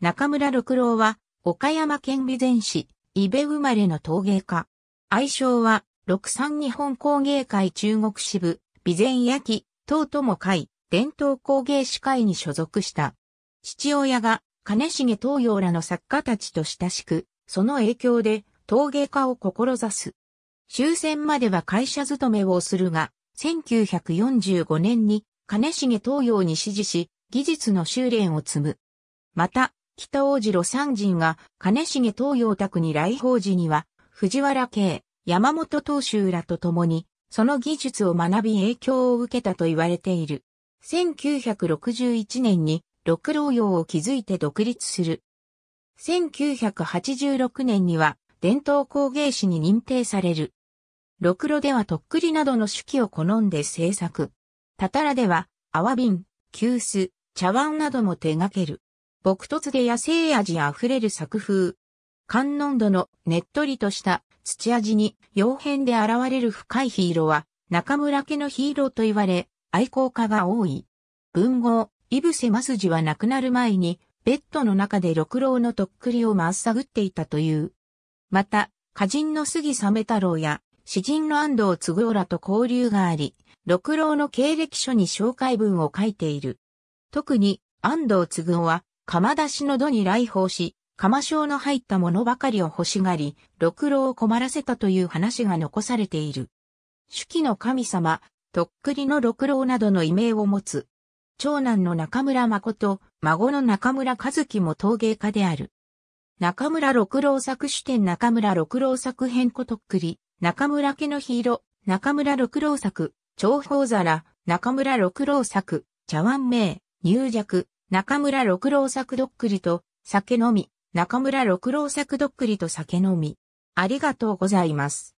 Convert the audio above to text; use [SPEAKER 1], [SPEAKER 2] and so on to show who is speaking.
[SPEAKER 1] 中村六郎は、岡山県備前市、伊部生まれの陶芸家。愛称は、六三日本工芸会中国支部、備前焼、東友会、伝統工芸士会に所属した。父親が、金重東洋らの作家たちと親しく、その影響で、陶芸家を志す。終戦までは会社勤めをするが、1945年に金重東洋に指示し、技術の修練を積む。また、北王子路山人が金重東洋宅に来訪時には、藤原慶、山本東州らと共に、その技術を学び影響を受けたと言われている。1961年に六郎洋を築いて独立する。1986年には伝統工芸士に認定される。六郎ではとっくりなどの手記を好んで制作。たたらでは、泡瓶、急須、茶碗なども手掛ける。朴突で野生味あふれる作風。観音度のねっとりとした土味に洋変で現れる深いヒーローは中村家のヒーローと言われ愛好家が多い。文豪、イブセマスジは亡くなる前にベッドの中で六郎のとっくりをまっさぐっていたという。また、歌人の杉メ太郎や詩人の安藤継夫らと交流があり、六郎の経歴書に紹介文を書いている。特に安藤継夫は釜出しの土に来訪し、釜章の入ったものばかりを欲しがり、六郎を困らせたという話が残されている。手記の神様、とっくりの六郎などの異名を持つ。長男の中村誠、孫の中村和樹も陶芸家である。中村六郎作主典中村六郎作編古とっくり、中村家のヒーロー、中村六郎作、長宝皿、中村六郎作、茶碗名、入弱、中村六郎作どっくりと酒飲み、中村六郎作どっくりと酒飲み。ありがとうございます。